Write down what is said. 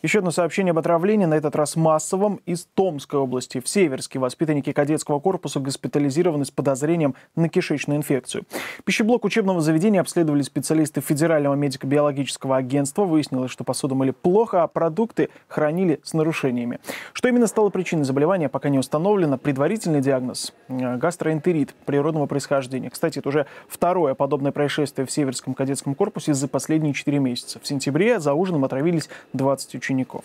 Еще одно сообщение об отравлении, на этот раз массовом, из Томской области. В Северске воспитанники кадетского корпуса госпитализированы с подозрением на кишечную инфекцию. Пищеблок учебного заведения обследовали специалисты Федерального медико-биологического агентства. Выяснилось, что посуду мыли плохо, а продукты хранили с нарушениями. Что именно стало причиной заболевания, пока не установлено. Предварительный диагноз Э, гастроэнтерит природного происхождения. Кстати, это уже второе подобное происшествие в Северском кадетском корпусе за последние 4 месяца. В сентябре за ужином отравились 20 учеников.